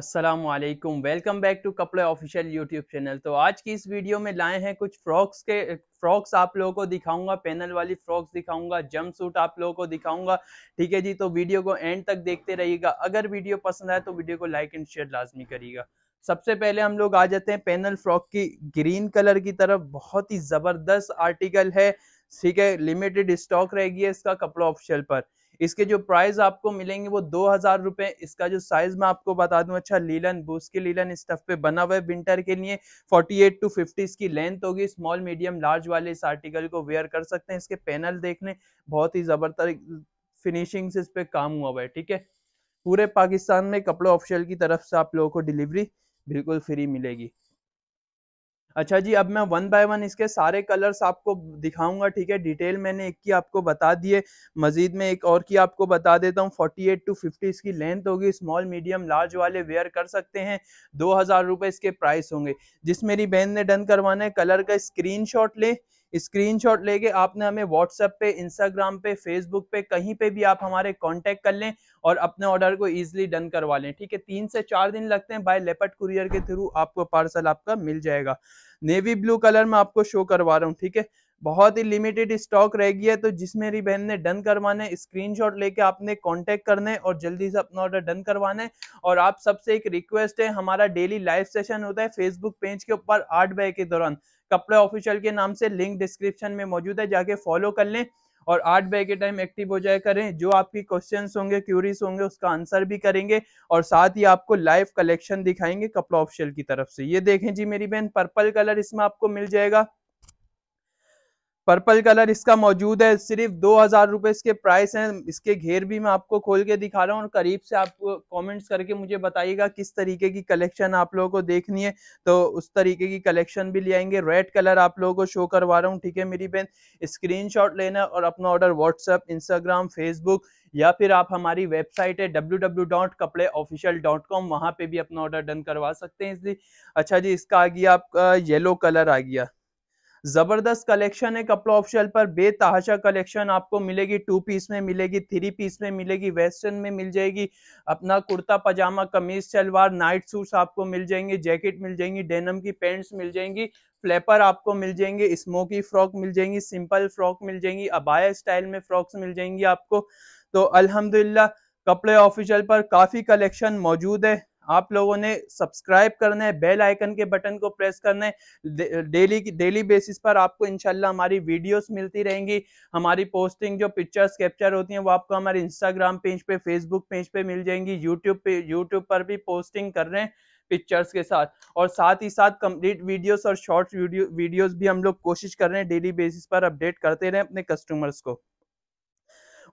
Aslam welcome back to Kapde official YouTube channel तो आज की इस वीडियो में लाए हैं कुछ फ्रॉक्स के फ्रॉक्स आप लोगों को दिखाऊंगा पैनल वाली फ्रॉक्स दिखाऊंगा जम सूट आप लोगों को दिखाऊंगा ठीक है जी तो वीडियो को एंड तक देखते रहिएगा अगर वीडियो पसंद आए तो वीडियो को लाइक एंड शेयर लाजमी करिएगा सबसे पहले हम लोग आ जाते हैं पैनल फ्रॉक की ग्रीन कलर की तरफ बहुत ही ज़बरदस्त आर्टिकल है ठीक है लिमिटेड स्टॉक रहेगी इसका कपड़ा ऑफिशियल पर इसके जो प्राइस आपको मिलेंगे वो दो हजार रुपए इसका जो साइज मैं आपको बता दूं अच्छा लीलन बूस के लीलन स्टफ पे बना हुआ है विंटर के लिए 48 टू 50 इसकी लेंथ होगी स्मॉल मीडियम लार्ज वाले इस आर्टिकल को वेयर कर सकते हैं इसके पैनल देखने बहुत ही जबरदस्त फिनिशिंग से इस पे काम हुआ हुआ है ठीक है पूरे पाकिस्तान में कपड़ों ऑफिशियल की तरफ से आप लोगों को डिलीवरी बिल्कुल फ्री मिलेगी अच्छा जी अब मैं वन बाय वन इसके सारे कलर्स आपको दिखाऊंगा ठीक है डिटेल मैंने एक की आपको बता दिए मजीद में एक और की आपको बता देता हूँ 48 टू 50 इसकी लेंथ होगी स्मॉल मीडियम लार्ज वाले वेयर कर सकते हैं दो हज़ार रुपये इसके प्राइस होंगे जिस मेरी बहन ने डन करवाना है कलर का स्क्रीन शॉट लें स्क्रीनशॉट लेके आपने हमें व्हाट्सएप पे इंस्टाग्राम पे फेसबुक पे कहीं पे भी आप हमारे कांटेक्ट कर लें और अपने ऑर्डर को इजीली डन करवा लें ठीक है तीन से चार दिन लगते हैं बाय लेपट कुरियर के थ्रू आपको पार्सल आपका मिल जाएगा नेवी ब्लू कलर में आपको शो करवा रहा हूँ ठीक है बहुत ही लिमिटेड स्टॉक रह गई है तो जिस मेरी बहन ने डन करवाने स्क्रीनशॉट लेके आपने कांटेक्ट करने और जल्दी से अपना ऑर्डर डन करवाने और आप सबसे एक रिक्वेस्ट है हमारा डेली लाइव सेशन होता है फेसबुक पेज के ऊपर आठ बजे के दौरान कपड़े ऑफिशियल के नाम से लिंक डिस्क्रिप्शन में मौजूद है जाके फॉलो कर लें और आठ बजे के टाइम एक्टिव हो जाए करें जो आपकी क्वेश्चन होंगे क्यूरीज होंगे उसका आंसर भी करेंगे और साथ ही आपको लाइव कलेक्शन दिखाएंगे कपड़ा ऑफिशियल की तरफ से ये देखें जी मेरी बहन पर्पल कलर इसमें आपको मिल जाएगा पर्पल कलर इसका मौजूद है सिर्फ दो हजार रुपये इसके प्राइस हैं इसके घेर भी मैं आपको खोल के दिखा रहा हूँ और करीब से आप कमेंट्स करके मुझे बताइएगा किस तरीके की कलेक्शन आप लोगों को देखनी है तो उस तरीके की कलेक्शन भी ले आएंगे रेड कलर आप लोगों को शो करवा रहा हूँ ठीक है मेरी बहन स्क्रीन लेना और अपना ऑर्डर व्हाट्सअप इंस्टाग्राम फेसबुक या फिर आप हमारी वेबसाइट है W W dot Kapde official dot com वहाँ पर भी अपना ऑर्डर डन करवा सकते हैं इसलिए अच्छा जी इसका आ गया आपका येलो कलर आ गया जबरदस्त कलेक्शन है कपड़ा ऑफिशियल पर बेतहाशा कलेक्शन आपको मिलेगी टू पीस में मिलेगी थ्री पीस में मिलेगी वेस्टर्न में मिल जाएगी अपना कुर्ता पजामा कमीज शलवार नाइट सूट आपको मिल जाएंगे जैकेट मिल जाएंगी डेनम की पेंट्स मिल जाएंगी फ्लैपर आपको मिल जाएंगे स्मोकी फ्रॉक मिल जाएंगी सिंपल फ्रॉक मिल जाएंगी अबाया स्टाइल में फ्रॉक्स मिल जाएंगी आपको तो अल्हम्दुलिल्लाह कपड़े ऑफिशियल पर काफ़ी कलेक्शन मौजूद है आप लोगों ने सब्सक्राइब करना है बेल आइकन के बटन को प्रेस करना है डेली डेली बेसिस पर आपको इनशाला हमारी वीडियोस मिलती रहेंगी हमारी पोस्टिंग जो पिक्चर्स कैप्चर होती हैं वो आपको हमारे इंस्टाग्राम पेज पे फेसबुक पेज पे मिल जाएंगी यूट्यूब पे यूट्यूब पर भी पोस्टिंग कर रहे हैं पिक्चर्स के साथ और साथ ही साथ कंप्लीट वीडियोस और शॉर्ट वीडियो वीडियोस भी हम लोग कोशिश कर रहे हैं डेली बेसिस पर अपडेट करते रहें अपने कस्टमर्स को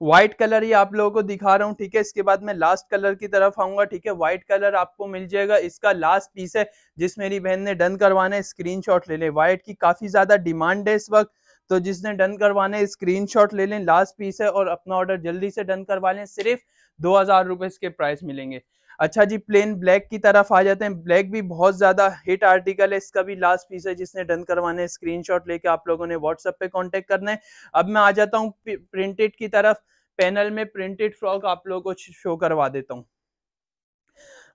व्हाइट कलर ही आप लोगों को दिखा रहा हूँ ठीक है इसके बाद मैं लास्ट कलर की तरफ आऊंगा ठीक है व्हाइट कलर आपको मिल जाएगा इसका लास्ट पीस है जिस मेरी बहन ने डन करवाना है स्क्रीन ले ले व्हाइट की काफी ज्यादा डिमांड है इस वक्त तो जिसने डन करवाने स्क्रीन शॉट ले लें लास्ट पीस है और अपना ऑर्डर जल्दी से डन करवा लें सिर्फ दो हज़ार रुपए इसके प्राइस मिलेंगे अच्छा जी प्लेन ब्लैक की तरफ आ जाते हैं ब्लैक भी बहुत ज़्यादा हिट आर्टिकल है इसका भी लास्ट पीस है जिसने डन करवाने है स्क्रीनशॉट लेके आप लोगों ने व्हाट्सएप पे कांटेक्ट करना है अब मैं आ जाता हूँ प्रिंटेड की तरफ पैनल में प्रिंटेड फ्रॉक आप लोगों को शो करवा देता हूँ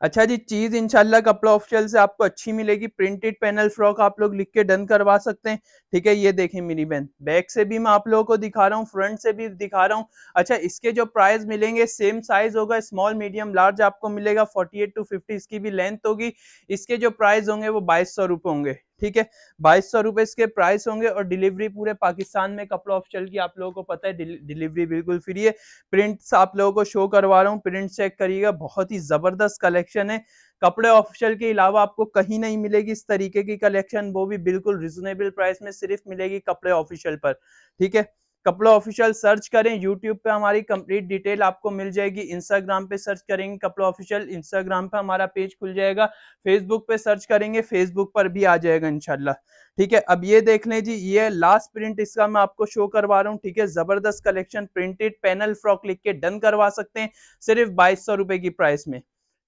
अच्छा जी चीज़ इनशाला कपड़ा ऑफिशियल से आपको अच्छी मिलेगी प्रिंटेड पैनल फ्रॉक आप लोग लिख के डन करवा सकते हैं ठीक है ये देखें मेरी बहन बैक से भी मैं आप लोगों को दिखा रहा हूँ फ्रंट से भी दिखा रहा हूँ अच्छा इसके जो प्राइस मिलेंगे सेम साइज होगा स्मॉल मीडियम लार्ज आपको मिलेगा फोर्टी एट टू फिफ्टी इसकी भी लेंथ होगी इसके जो प्राइस होंगे वो बाईस सौ होंगे ठीक है बाईस सौ रुपए इसके प्राइस होंगे और डिलीवरी पूरे पाकिस्तान में कपड़ा चल की आप लोगों को पता है डिलीवरी बिल्कुल फ्री है प्रिंट्स आप लोगों को शो करवा रहा हूँ प्रिंट चेक करिएगा बहुत ही जबरदस्त कलेक्शन है कपड़े ऑफिशियल के अलावा आपको कहीं नहीं मिलेगी इस तरीके की कलेक्शन वो भी बिल्कुल रिजनेबल प्राइस में सिर्फ मिलेगी कपड़े ऑफिशियल पर ठीक है कपड़ा ऑफिशियल सर्च करें यूट्यूब पे हमारी कंप्लीट डिटेल आपको मिल जाएगी इंस्टाग्राम पे सर्च करेंगे कपड़ा ऑफिशियल इंस्टाग्राम पे हमारा पेज खुल जाएगा फेसबुक पे सर्च करेंगे फेसबुक पर भी आ जाएगा इनशाला ठीक है अब ये देख लें जी ये लास्ट प्रिंट इसका मैं आपको शो करवा रहा हूँ ठीक है जबरदस्त कलेक्शन प्रिंटेड पैनल फ्रॉक लिख के डन करवा सकते हैं सिर्फ बाईस सौ रुपए की प्राइस में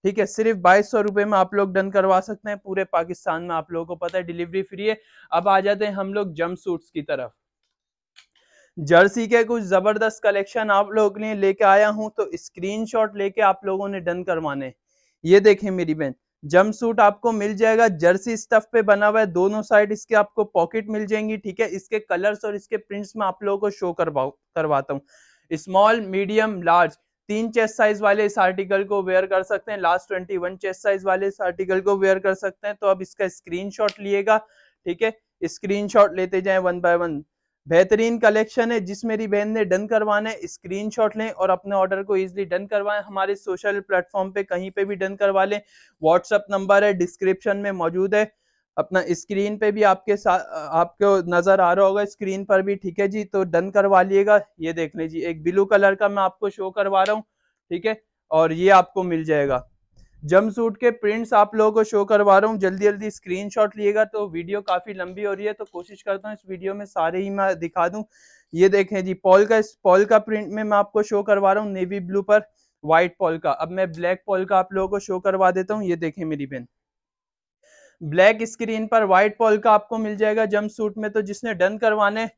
ठीक है सिर्फ बाईस सौ रुपए में आप लोग डन करवा सकते हैं पूरे पाकिस्तान में आप लोगों को पता है डिलीवरी फ्री है अब आ जाते हैं हम लोग जम्प सूट्स की तरफ जर्सी के कुछ ज़बरदस्त कलेक्शन आप लोगों ने लेके आया हूं तो स्क्रीनशॉट लेके आप लोगों ने डन करवाने ये देखें मेरी बहन जम सूट आपको मिल जाएगा जर्सी स्टफ पे बना हुआ है दोनों साइड इसके आपको पॉकेट मिल जाएंगी ठीक है इसके कलर्स और इसके प्रिंट्स में आप लोगों को शो करवा करवाता हूँ स्मॉल मीडियम लार्ज तीन चेस्ट साइज वाले इस आर्टिकल को वेयर कर सकते हैं last twenty one chest size वाले इस आर्टिकल को वेयर कर सकते हैं तो अब इसका स्क्रीनशॉट लिएगा ठीक है स्क्रीनशॉट लेते जाए वन बाय वन बेहतरीन कलेक्शन है जिस मेरी बहन ने डन करवाना है शॉट लें और अपने ऑर्डर को इजिली डन करवाएं हमारे सोशल प्लेटफॉर्म पे कहीं पे भी डन करवा लें व्हाट्सअप नंबर है डिस्क्रिप्शन में मौजूद है अपना स्क्रीन पे भी आपके साथ आपको नज़र आ रहा होगा स्क्रीन पर भी ठीक है जी तो डन करवा लिएगा ये देख लीजिए एक ब्लू कलर का मैं आपको शो करवा रहा हूँ ठीक है और ये आपको मिल जाएगा जम सूट के प्रिंट्स आप लोगों को शो करवा रहा हूँ जल्दी जल्दी स्क्रीन शॉट लिएगा तो वीडियो काफ़ी लंबी हो रही है तो कोशिश करता हूँ इस वीडियो में सारे ही मैं दिखा दूँ ये देखें जी पॉल का इस पॉल का प्रिंट में मैं आपको शो करवा रहा हूँ नेवी ब्लू पर व्हाइट पॉल का अब मैं ब्लैक पॉल का आप लोगों को शो करवा देता हूँ ये देखें मेरी बहन ब्लैक स्क्रीन पर व्हाइट पॉल का आपको मिल जाएगा जम सूट में तो जिसने डन करवाने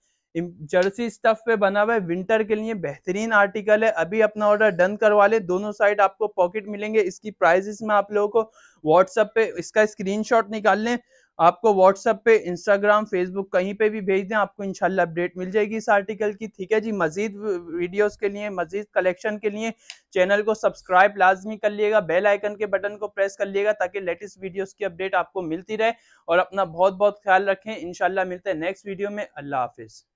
जर्सी स्टफ पे बना हुआ है विंटर के लिए बेहतरीन आर्टिकल है अभी अपना ऑर्डर डन करवा ले दोनों साइड आपको पॉकेट मिलेंगे इसकी प्राइजेस में आप लोगों को व्हाट्सअप पे इसका शॉट निकाल लें आपको व्हाट्सअप पे इंस्टाग्राम फेसबुक कहीं पे भी भेज दें आपको इनशाला अपडेट मिल जाएगी इस आर्टिकल की ठीक है जी मजीद वीडियोस के लिए मजीद कलेक्शन के लिए चैनल को सब्सक्राइब लाजमी कर लिएगा बेल आइकन के बटन को प्रेस कर लिएगा ताकि लेटेस्ट वीडियोस की अपडेट आपको मिलती रहे और अपना बहुत बहुत ख्याल रखें इनशाला मिलते हैं नेक्स्ट वीडियो में अल्लाह हाफिज़